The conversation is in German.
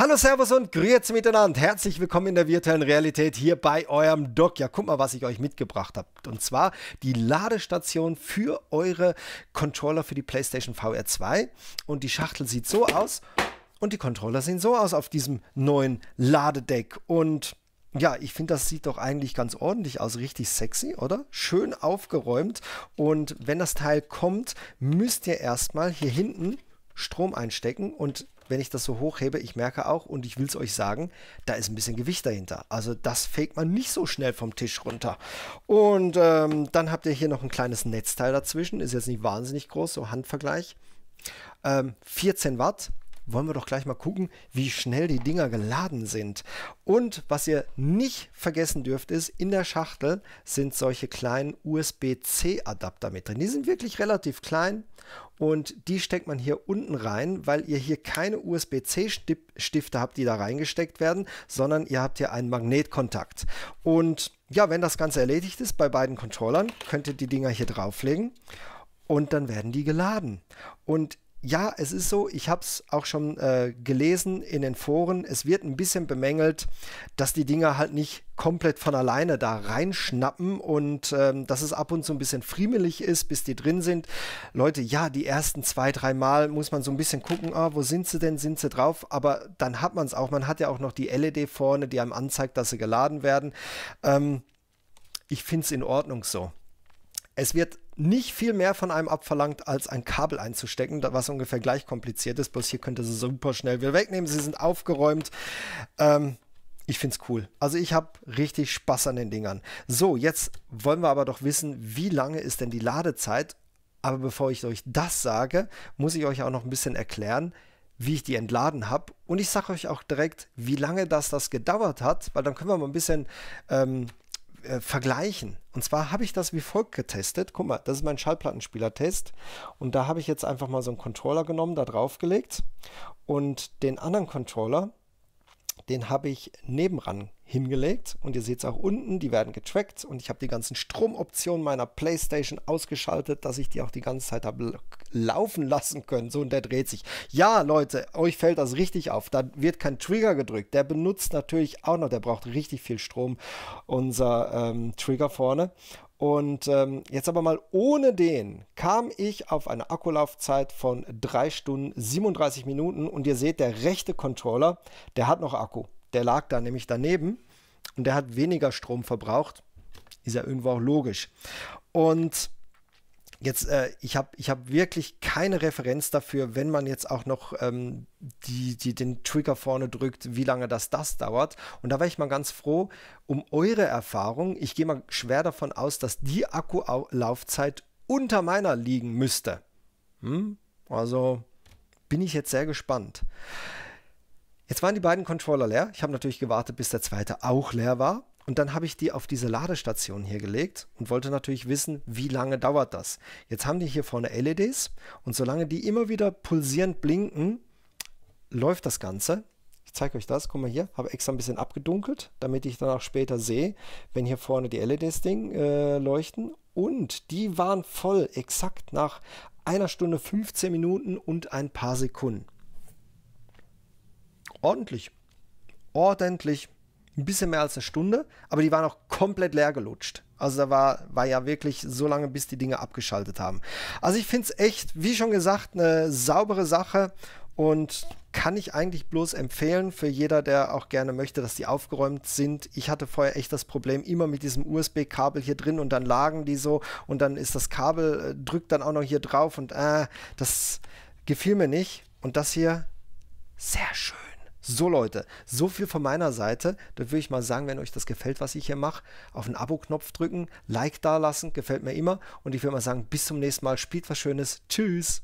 Hallo, Servus und Grüezi miteinander. Herzlich willkommen in der virtuellen Realität hier bei eurem Doc. Ja, guck mal, was ich euch mitgebracht habe. Und zwar die Ladestation für eure Controller für die PlayStation VR 2. Und die Schachtel sieht so aus und die Controller sehen so aus auf diesem neuen Ladedeck. Und ja, ich finde, das sieht doch eigentlich ganz ordentlich aus. Richtig sexy, oder? Schön aufgeräumt. Und wenn das Teil kommt, müsst ihr erstmal hier hinten Strom einstecken und wenn ich das so hochhebe, ich merke auch und ich will es euch sagen, da ist ein bisschen Gewicht dahinter. Also das fegt man nicht so schnell vom Tisch runter. Und ähm, dann habt ihr hier noch ein kleines Netzteil dazwischen, ist jetzt nicht wahnsinnig groß, so Handvergleich. Ähm, 14 Watt, wollen wir doch gleich mal gucken, wie schnell die Dinger geladen sind. Und was ihr nicht vergessen dürft, ist, in der Schachtel sind solche kleinen USB-C-Adapter mit drin. Die sind wirklich relativ klein und die steckt man hier unten rein, weil ihr hier keine USB-C-Stifte habt, die da reingesteckt werden, sondern ihr habt hier einen Magnetkontakt. Und ja, wenn das Ganze erledigt ist bei beiden Controllern, könnt ihr die Dinger hier drauflegen und dann werden die geladen. Und ja, es ist so, ich habe es auch schon äh, gelesen in den Foren, es wird ein bisschen bemängelt, dass die Dinger halt nicht komplett von alleine da reinschnappen und ähm, dass es ab und zu ein bisschen friemelig ist, bis die drin sind. Leute, ja, die ersten zwei, drei Mal muss man so ein bisschen gucken, ah, wo sind sie denn, sind sie drauf, aber dann hat man es auch. Man hat ja auch noch die LED vorne, die einem anzeigt, dass sie geladen werden. Ähm, ich finde es in Ordnung so. Es wird nicht viel mehr von einem abverlangt, als ein Kabel einzustecken, was ungefähr gleich kompliziert ist. Bloß hier könnte sie super schnell wieder wegnehmen. Sie sind aufgeräumt. Ähm, ich finde es cool. Also ich habe richtig Spaß an den Dingern. So, jetzt wollen wir aber doch wissen, wie lange ist denn die Ladezeit? Aber bevor ich euch das sage, muss ich euch auch noch ein bisschen erklären, wie ich die entladen habe. Und ich sage euch auch direkt, wie lange das das gedauert hat, weil dann können wir mal ein bisschen ähm, äh, vergleichen. Und zwar habe ich das wie folgt getestet. Guck mal, das ist mein Schallplattenspieler-Test. Und da habe ich jetzt einfach mal so einen Controller genommen, da draufgelegt und den anderen Controller den habe ich nebenan hingelegt und ihr seht es auch unten, die werden getrackt und ich habe die ganzen Stromoptionen meiner Playstation ausgeschaltet, dass ich die auch die ganze Zeit habe laufen lassen können. So und der dreht sich. Ja, Leute, euch fällt das richtig auf. Da wird kein Trigger gedrückt. Der benutzt natürlich auch noch, der braucht richtig viel Strom, unser ähm, Trigger vorne. Und ähm, jetzt aber mal ohne den kam ich auf eine Akkulaufzeit von 3 Stunden 37 Minuten und ihr seht, der rechte Controller, der hat noch Akku. Der lag da nämlich daneben und der hat weniger Strom verbraucht. Ist ja irgendwo auch logisch. Und Jetzt, äh, ich habe ich hab wirklich keine Referenz dafür, wenn man jetzt auch noch ähm, die, die, den Trigger vorne drückt, wie lange das das dauert. Und da wäre ich mal ganz froh um eure Erfahrung. Ich gehe mal schwer davon aus, dass die Akkulaufzeit unter meiner liegen müsste. Hm? Also bin ich jetzt sehr gespannt. Jetzt waren die beiden Controller leer. Ich habe natürlich gewartet, bis der zweite auch leer war. Und dann habe ich die auf diese Ladestation hier gelegt und wollte natürlich wissen, wie lange dauert das. Jetzt haben die hier vorne LEDs und solange die immer wieder pulsierend blinken, läuft das Ganze. Ich zeige euch das, guck mal hier, habe extra ein bisschen abgedunkelt, damit ich dann auch später sehe, wenn hier vorne die LEDs Ding, äh, leuchten. Und die waren voll, exakt nach einer Stunde 15 Minuten und ein paar Sekunden ordentlich. Ordentlich. Ein bisschen mehr als eine Stunde, aber die waren auch komplett leer gelutscht. Also da war, war ja wirklich so lange, bis die Dinge abgeschaltet haben. Also ich finde es echt, wie schon gesagt, eine saubere Sache und kann ich eigentlich bloß empfehlen für jeder, der auch gerne möchte, dass die aufgeräumt sind. Ich hatte vorher echt das Problem immer mit diesem USB-Kabel hier drin und dann lagen die so und dann ist das Kabel, äh, drückt dann auch noch hier drauf und äh, das gefiel mir nicht. Und das hier, sehr schön. So Leute, so viel von meiner Seite. Da würde ich mal sagen, wenn euch das gefällt, was ich hier mache, auf den Abo-Knopf drücken, Like da lassen, gefällt mir immer. Und ich würde mal sagen, bis zum nächsten Mal, spielt was Schönes. Tschüss!